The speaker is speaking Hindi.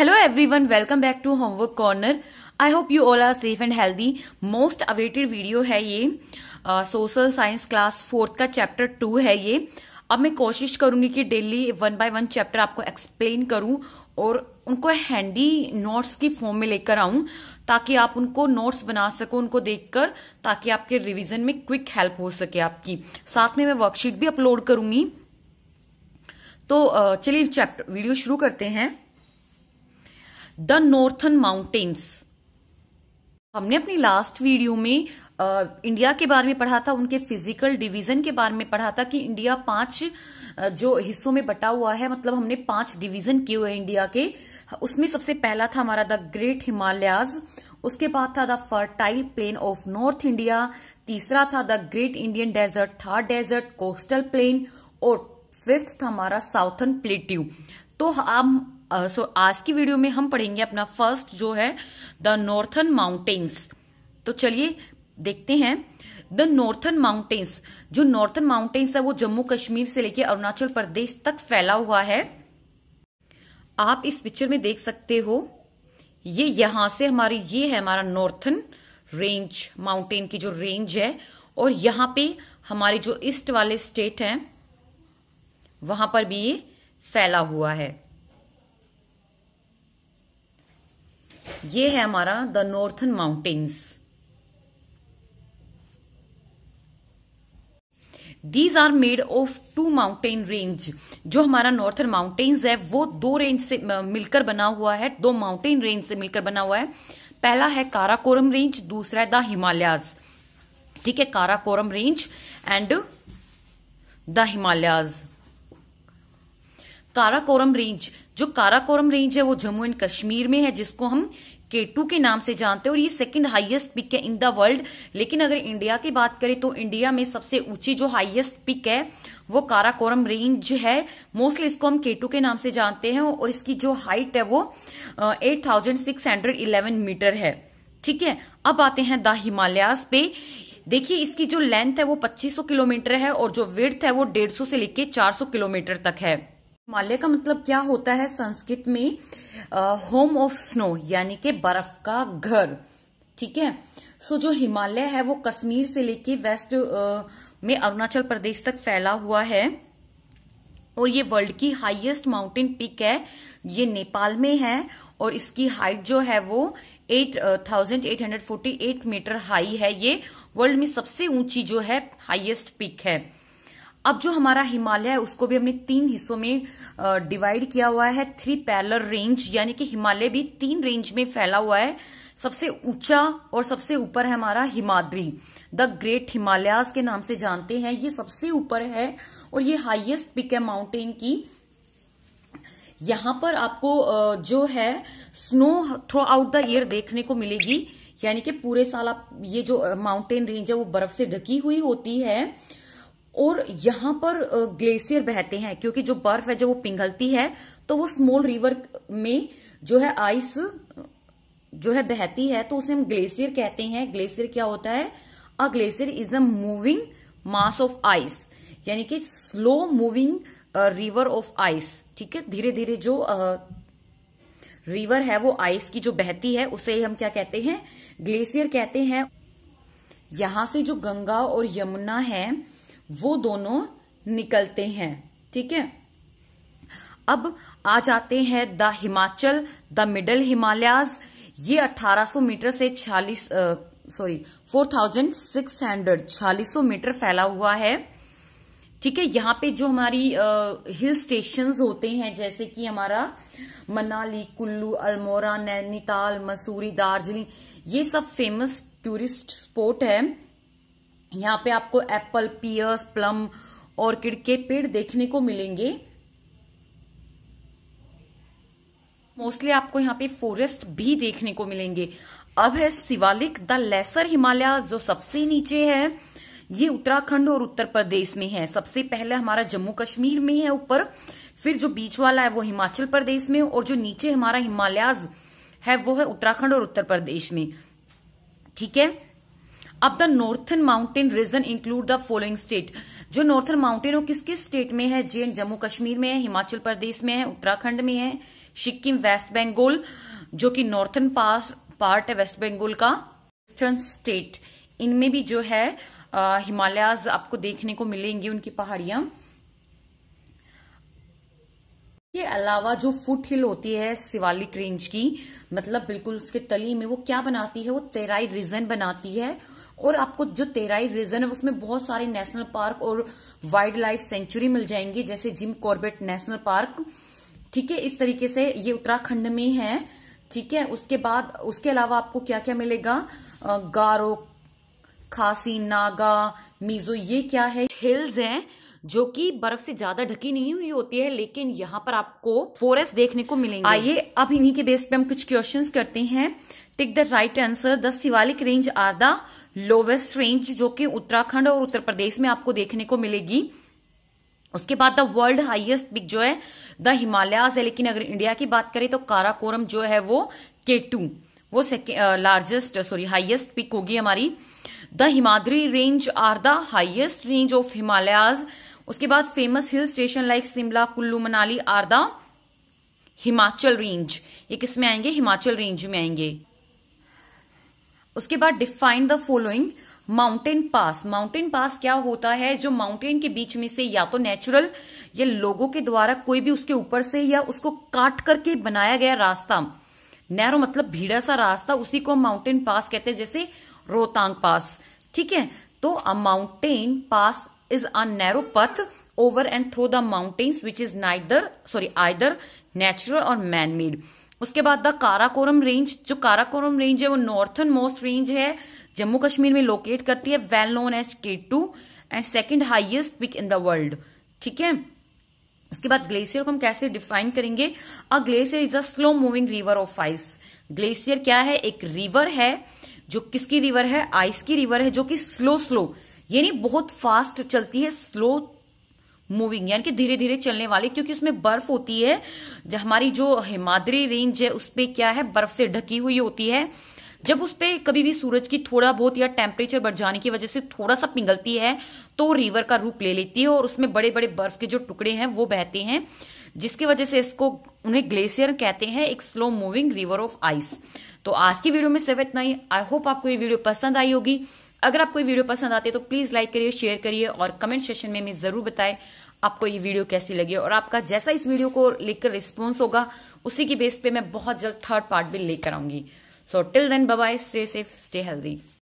every everyone welcome back to homework corner I hope you all are safe and healthy most awaited video है ये सोशल साइंस क्लास फोर्थ का चैप्टर टू है ये अब मैं कोशिश करूंगी कि daily one by one chapter आपको एक्सप्लेन करूं और उनको हैंडी नोट्स की फॉर्म में लेकर आऊं ताकि आप उनको नोट्स बना सको उनको देखकर ताकि आपके रिवीजन में क्विक हेल्प हो सके आपकी साथ में मैं वर्कशीट भी अपलोड करूंगी तो uh, चलिए चैप्टर वीडियो शुरू करते हैं द नॉर्थन माउंटेन्स हमने अपनी लास्ट वीडियो में आ, इंडिया के बारे में पढ़ा था उनके फिजिकल डिवीजन के बारे में पढ़ा था कि इंडिया पांच जो हिस्सों में बटा हुआ है मतलब हमने पांच डिवीजन किए हुए इंडिया के उसमें सबसे पहला था हमारा द ग्रेट हिमालयाज उसके बाद था the fertile plain of north India तीसरा था the great Indian desert third desert coastal plain और फिफ्थ था हमारा साउथर्न प्लेट्यू तो हम सो uh, so, आज की वीडियो में हम पढ़ेंगे अपना फर्स्ट जो है द नॉर्थन माउंटेन्स तो चलिए देखते हैं द नॉर्थन माउंटेन्स जो नॉर्थन माउंटेन्स है वो जम्मू कश्मीर से लेकर अरुणाचल प्रदेश तक फैला हुआ है आप इस पिक्चर में देख सकते हो ये यहां से हमारी ये है हमारा नॉर्थन रेंज माउंटेन की जो रेंज है और यहां पे हमारे जो ईस्ट वाले स्टेट हैं वहां पर भी ये फैला हुआ है ये है हमारा the northern mountains these are made of two mountain range जो हमारा नॉर्थन माउंटेन्स है वो दो रेंज से मिलकर बना हुआ है दो माउंटेन रेंज से मिलकर बना हुआ है पहला है काराकोरम रेंज दूसरा है द हिमालयाज ठीक है Karakoram range and the Himalayas Karakoram range जो काराकोरम रेंज है वो जम्मू एंड कश्मीर में है जिसको हम के टू के नाम से जानते हैं और ये सेकंड हाईएस्ट पिक है इन द वर्ल्ड लेकिन अगर इंडिया की बात करें तो इंडिया में सबसे ऊंची जो हाईएस्ट पिक है वो काराकोरम रेंज है मोस्टली इसको हम केटू के नाम से जानते हैं और इसकी जो हाइट है वो एट मीटर है ठीक है अब आते हैं द हिमालयाज पे देखिए इसकी जो लेंथ है वो 2500 किलोमीटर है और जो विर्थ है वो 150 से लेके 400 किलोमीटर तक है हिमालय का मतलब क्या होता है संस्कृत में होम ऑफ स्नो यानी कि बर्फ का घर ठीक है सो जो हिमालय है वो कश्मीर से लेके वेस्ट आ, में अरुणाचल प्रदेश तक फैला हुआ है और ये वर्ल्ड की हाईएस्ट माउंटेन पीक है ये नेपाल में है और इसकी हाइट जो है वो 8,848 मीटर हाई है ये वर्ल्ड में सबसे ऊंची जो है हाईएस्ट पीक है अब जो हमारा हिमालय है उसको भी हमने तीन हिस्सों में डिवाइड किया हुआ है थ्री पैलर रेंज यानी कि हिमालय भी तीन रेंज में फैला हुआ है सबसे ऊंचा और सबसे ऊपर है हमारा हिमाद्री द ग्रेट हिमालयाज के नाम से जानते हैं ये सबसे ऊपर है और ये हाइएस्ट पिक है माउंटेन की यहां पर आपको जो है snow throughout the year देखने को मिलेगी यानी कि पूरे साल आप ये जो माउंटेन रेंज है वो बर्फ से ढकी हुई होती है और यहां पर ग्लेशियर बहते हैं क्योंकि जो बर्फ है जब वो पिघलती है तो वो स्मॉल रिवर में जो है आइस जो है बहती है तो उसे हम ग्लेशियर कहते हैं ग्लेशियर क्या होता है a glacier is a moving mass of ice यानी कि slow moving river of ice ठीक है धीरे धीरे जो रिवर uh, है वो आइस की जो बहती है उसे हम क्या कहते हैं ग्लेशियर कहते हैं यहां से जो गंगा और यमुना है वो दोनों निकलते हैं ठीक है अब आ जाते हैं the Himachal the middle Himalayas ये 1800 मीटर से छियालीस सॉरी 4600 सौ मीटर फैला हुआ है ठीक है यहाँ पे जो हमारी आ, हिल स्टेशन होते हैं जैसे कि हमारा मनाली कुल्लू अल्मोरा नैनीताल मसूरी दार्जिलिंग ये सब फेमस टूरिस्ट स्पॉट है यहाँ पे आपको एप्पल पियर्स प्लम ऑर्किड के पेड़ देखने को मिलेंगे मोस्टली आपको यहाँ पे फॉरेस्ट भी देखने को मिलेंगे अब है शिवालिक द लेसर हिमालय जो सबसे नीचे है ये उत्तराखंड और उत्तर प्रदेश में है सबसे पहले हमारा जम्मू कश्मीर में है ऊपर फिर जो बीच वाला है वो हिमाचल प्रदेश में और जो नीचे हमारा हिमालयाज है वो है उत्तराखंड और उत्तर प्रदेश में ठीक है अब the northern mountain region include the following state जो नॉर्थन माउंटेन किस किस स्टेट में है जे जम्मू कश्मीर में है हिमाचल प्रदेश में है उत्तराखंड में है सिक्किम वेस्ट बंगाल जो कि नॉर्थन पास पार्ट है वेस्ट बंगाल का वेस्टर्न स्टेट इनमें भी जो है हिमालयाज आपको देखने को मिलेंगी उनकी पहाड़ियां के अलावा जो फुट हिल होती है शिवालिक रेंज की मतलब बिल्कुल उसके तली में वो क्या बनाती है वो तेराई रीजन बनाती है और आपको जो तेराई रीजन है उसमें बहुत सारे नेशनल पार्क और वाइल्ड लाइफ सेंचुरी मिल जाएंगे जैसे जिम कॉर्बेट नेशनल पार्क ठीक है इस तरीके से ये उत्तराखंड में है ठीक है उसके बाद उसके अलावा आपको क्या क्या मिलेगा गारो खासी नागा मिजो ये क्या है हिल्स हैं जो कि बर्फ से ज्यादा ढकी नहीं हुई होती है लेकिन यहाँ पर आपको फॉरेस्ट देखने को मिलेंगे आइए अब इन्हीं के बेस पे हम कुछ क्वेश्चंस करते हैं tick the right answer the Shivalik range are the lowest range जो कि उत्तराखंड और उत्तर प्रदेश में आपको देखने को मिलेगी उसके बाद द वर्ल्ड हाईएस्ट पिक जो है द हिमालयाज है लेकिन अगर इंडिया की बात करें तो काराकोरम जो है वो के टू वो लार्जेस्ट सॉरी हाईएस्ट पिक होगी हमारी the Himadri range are the highest range of Himalayas उसके बाद famous hill station like Shimla Kullu Manali are the Himachal range ये किसमें आएंगे हिमाचल रेंज में आएंगे उसके बाद define the following mountain pass mountain pass क्या होता है जो माउंटेन के बीच में से या तो नेचुरल या लोगों के द्वारा कोई भी उसके ऊपर से या उसको काट करके बनाया गया रास्ता नैरो मतलब भीड़ा सा रास्ता उसी को माउंटेन पास कहते हैं जैसे रोहतांग पास ठीक है तो a mountain pass is a narrow path over and through the mountains which is neither sorry either natural और मैन मेड उसके बाद द काराकोरम रेंज जो काराकोरम रेंज है वो नॉर्थन मोस्ट रेंज है जम्मू कश्मीर में लोकेट करती है well known as K two and second highest peak in the world ठीक है उसके बाद ग्लेशियर को हम कैसे डिफाइन करेंगे a glacier is a slow moving river of ice glacier क्या है एक रिवर है जो किसकी रिवर है आइस की रिवर है जो कि स्लो स्लो यानी बहुत फास्ट चलती है स्लो मूविंग यानी कि धीरे धीरे चलने वाली क्योंकि उसमें बर्फ होती है हमारी जो हिमाद्री रेंज है उस पर क्या है बर्फ से ढकी हुई होती है जब उस पर कभी भी सूरज की थोड़ा बहुत या टेम्परेचर बढ़ जाने की वजह से थोड़ा सा पिघलती है तो रिवर का रूप ले लेती है और उसमें बड़े बड़े बर्फ के जो टुकड़े हैं वो बहते हैं जिसकी वजह से इसको उन्हें ग्लेशियर कहते हैं एक slow moving river of ice तो आज की वीडियो में सिर्फ इतना ही आई होप आपको ये वीडियो पसंद आई होगी अगर आपको ये वीडियो पसंद आते तो प्लीज लाइक करिए शेयर करिए और कमेंट सेशन में हमें जरूर बताएं आपको ये वीडियो कैसी लगी और आपका जैसा इस वीडियो को लेकर रिस्पॉन्स होगा उसी की बेस पे मैं बहुत जल्द थर्ड पार्ट भी लेकर आऊंगी so till then bye stay safe stay healthy